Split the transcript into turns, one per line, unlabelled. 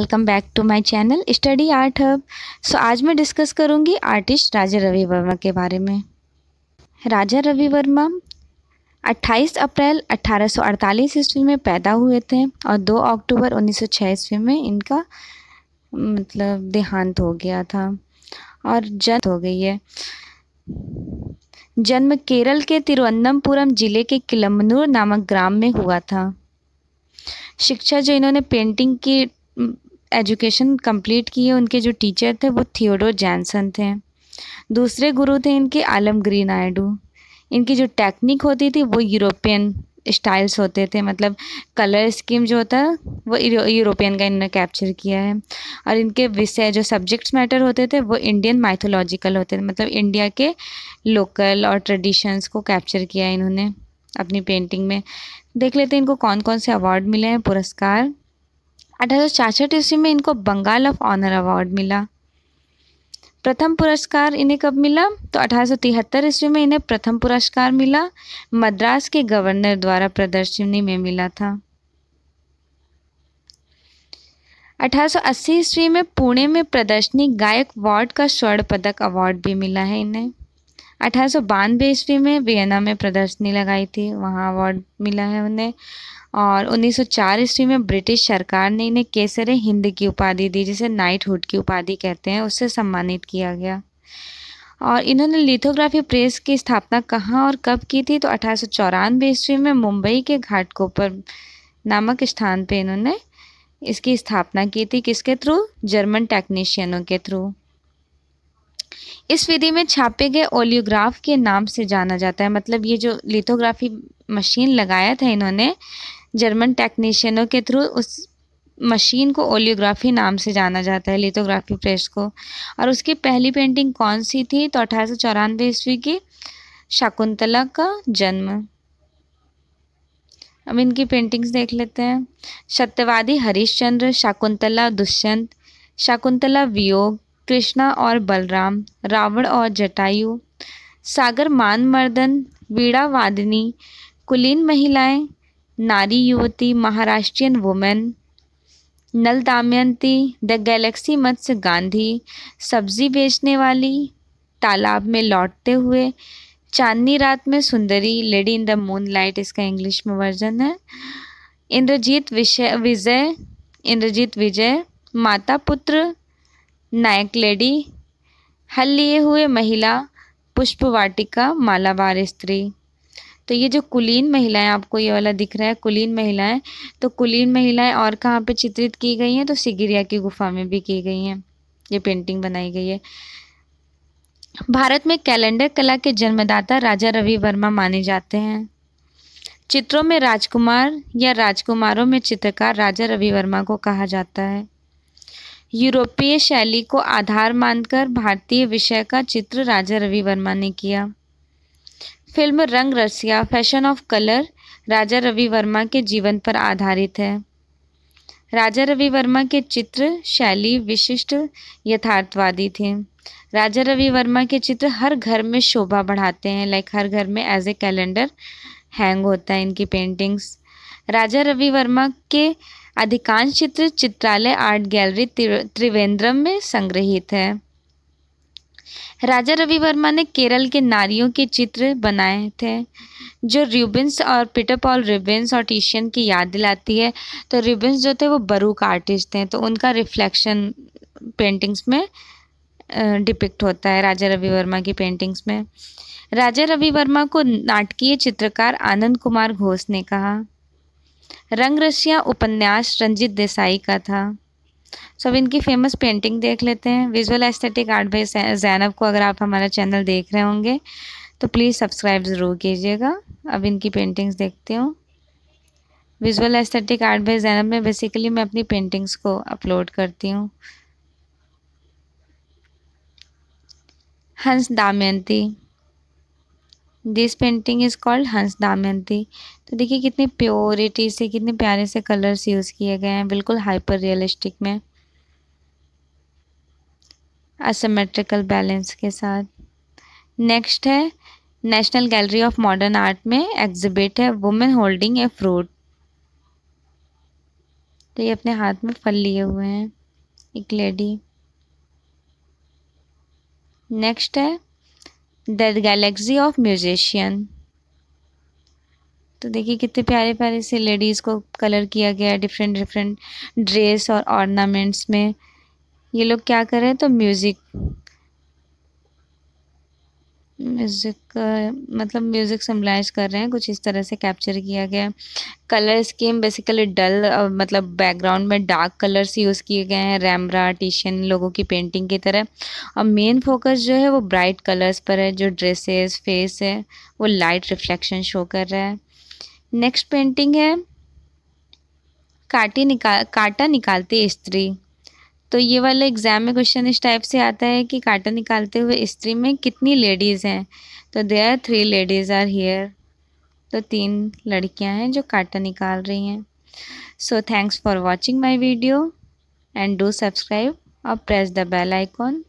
welcome back to my channel study art hub so आज मैं discuss करूंगी artist राजा रवि वर्मा के बारे में राजा रवि वर्मा 28 अप्रैल 1848 ईस्वी में पैदा हुए थे और 2 अक्टूबर 1906 ईस्वी में इनका मतलब देहांत हो गया था और जन्म हो गई है जन्म केरल के तिरुवनंतपुरम जिले के किलमनूर नामक ग्राम में हुआ था शिक्षा जो इन्होंने पेंटिंग की एजुकेशन कंप्लीट की है उनके जो टीचर थे वो थियोडोर जैनसन थे दूसरे गुरु थे इनके आलमगीर नायडू इनकी जो टेक्निक होती थी वो यूरोपियन स्टाइल्स होते थे मतलब कलर स्कीम जो होता है वो यूरोपियन का इन्होंने कैप्चर किया है और इनके विषय जो सब्जेक्ट्स मैटर होते थे वो इंडियन माइथोलॉजिकल होते थे मतलब इंडिया के लोकल और ट्रेडिशंस को कैप्चर किया है इन्होंने अपनी पेंटिंग में देख लेते हैं इनको कौन कौन से अवार्ड मिले हैं पुरस्कार अठारह ईस्वी में इनको बंगाल ऑफ ऑनर अवार्ड मिला प्रथम पुरस्कार इन्हें कब मिला तो अठारह ईस्वी में इन्हें प्रथम पुरस्कार मिला मद्रास के गवर्नर द्वारा प्रदर्शनी में मिला था 1880 ईस्वी में पुणे में प्रदर्शनी गायक वार्ड का स्वर्ण पदक अवार्ड भी मिला है इन्हें अठारह ईस्वी में वियना में प्रदर्शनी लगाई थी वहाँ अवार्ड मिला है उन्हें और 1904 ईस्वी में ब्रिटिश सरकार ने इन्हें केसर हिंद की उपाधि दी जिसे नाइटहुड की उपाधि कहते हैं उससे सम्मानित किया गया और इन्होंने लिथोग्राफी प्रेस की स्थापना कहाँ और कब की थी तो अठारह ईस्वी में मुंबई के घाटकोपर नामक स्थान पर इन्होंने इसकी स्थापना की थी किसके थ्रू जर्मन टेक्नीशियनों के थ्रू इस विधि में छापे गए ओलियोग्राफ के नाम से जाना जाता है मतलब ये जो लिथोग्राफी मशीन लगाया था इन्होंने जर्मन टेक्नीशियनों के थ्रू उस मशीन को ओलियोग्राफी नाम से जाना जाता है लिथोग्राफी प्रेस को और उसकी पहली पेंटिंग कौन सी थी तो अठारह सौ ईस्वी की शकुंतला का जन्म अब इनकी पेंटिंग्स देख लेते हैं सत्यवादी हरिश्चंद्र शकुंतला दुष्यंत शाकुंतला वियोग कृष्णा और बलराम रावण और जटायु सागर मान मर्दन वीड़ा वादिनी कुलीन महिलाएं नारी युवती Maharashtrian women Nal Damayanti the galaxy मत्स्य गांधी सब्जी बेचने वाली तालाब में लौटते हुए चांदनी रात में सुंदरी लेडी इन द मूनलाइट इसका इंग्लिश में वर्जन है इंद्रजीत विषय विजय इंद्रजीत विजय माता पुत्र नायक लेडी हल लिए हुए महिला पुष्प वाटिका मालाबार स्त्री तो ये जो कुलीन महिलाएं आपको ये वाला दिख रहा है कुलीन महिलाएं तो कुलीन महिलाएं और कहाँ पे चित्रित की गई हैं तो सिगिरिया की गुफा में भी की गई हैं ये पेंटिंग बनाई गई है भारत में कैलेंडर कला के जन्मदाता राजा रवि वर्मा माने जाते हैं चित्रों में राजकुमार या राजकुमारों में चित्रकार राजा रवि वर्मा को कहा जाता है यूरोपीय शैली को आधार मानकर भारतीय विषय का चित्र राजा रवि वर्मा ने किया film Rang Rasiya fashion of colour Raja Ravi Varma के जीवन पर आधारित है राजा रवि वर्मा के चित्र शैली विशिष्ट यथार्थवादी थे राजा रवि वर्मा के चित्र हर घर में शोभा बढ़ाते हैं लाइक हर घर में एज ए कैलेंडर हैंग होता है इनकी पेंटिंग्स राजा रवि वर्मा के अधिकांश चित्र चित्रालय आर्ट गैलरी त्रिवेंद्रम में संग्रहित है राजा रवि वर्मा ने केरल के नारियों के चित्र बनाए थे जो रिबन्स और पीटर पॉल रिबिन्स और टीशियन की याद दिलाती है तो रिबिन्स जो थे वो बरूक आर्टिस्ट थे तो उनका रिफ्लेक्शन पेंटिंग्स में डिपिक्ट होता है राजा रवि वर्मा की पेंटिंग्स में राजा रवि वर्मा को नाटकीय चित्रकार आनंद कुमार घोष ने कहा रंग रसिया उपन्यास रंजित देसाई का था सो अब इनकी फेमस पेंटिंग देख लेते हैं visual aesthetic art by Zainab को अगर आप हमारा चैनल देख रहे होंगे तो प्लीज़ सब्सक्राइब ज़रूर कीजिएगा अब इनकी पेंटिंग्स देखते हूँ visual aesthetic art by Zainab में बेसिकली मैं अपनी पेंटिंग्स को अपलोड करती हूँ Hans Damayanti this painting is called Hans Damayanti तो देखिए कितनी प्योरिटी से कितने प्यारे से कलर्स यूज़ किए गए हैं बिल्कुल हाइपर रियलिस्टिक में असमेट्रिकल बैलेंस के साथ नेक्स्ट है National Gallery of Modern Art में एग्जिबिट है वुमेन होल्डिंग ए फ्रूट तो ये अपने हाथ में फल लिए हुए हैं एक लेडी नेक्स्ट है द गैलेक्सी ऑफ म्यूजिशियन तो देखिए कितने प्यारे प्यारे से लेडीज़ को कलर किया गया है डिफरेंट डिफरेंट ड्रेस और ऑर्नामेंट्स में ये लोग क्या कर रहे हैं तो म्यूज़िक म्यूज़िक मतलब म्यूज़िक समलाइज कर रहे हैं कुछ इस तरह से कैप्चर किया गया है कलर स्कीम बेसिकली डल मतलब बैकग्राउंड में डार्क कलर्स यूज़ किए गए हैं रैमरा टीशन लोगों की पेंटिंग की तरह और मेन फोकस जो है वो ब्राइट कलर्स पर है जो ड्रेसेस फेस है वो लाइट रिफ्लेक्शन शो कर रहा है नेक्स्ट पेंटिंग है काटी निकाल काटा निकालती स्त्री तो ये वाला एग्ज़ाम में क्वेश्चन इस टाइप से आता है कि कांटा निकालते हुए स्त्री में कितनी लेडीज़ हैं तो they are three ladies are here तो तीन लड़कियां हैं जो कांटा निकाल रही हैं so thanks for watching my video and do subscribe और प्रेस द बेल आइकॉन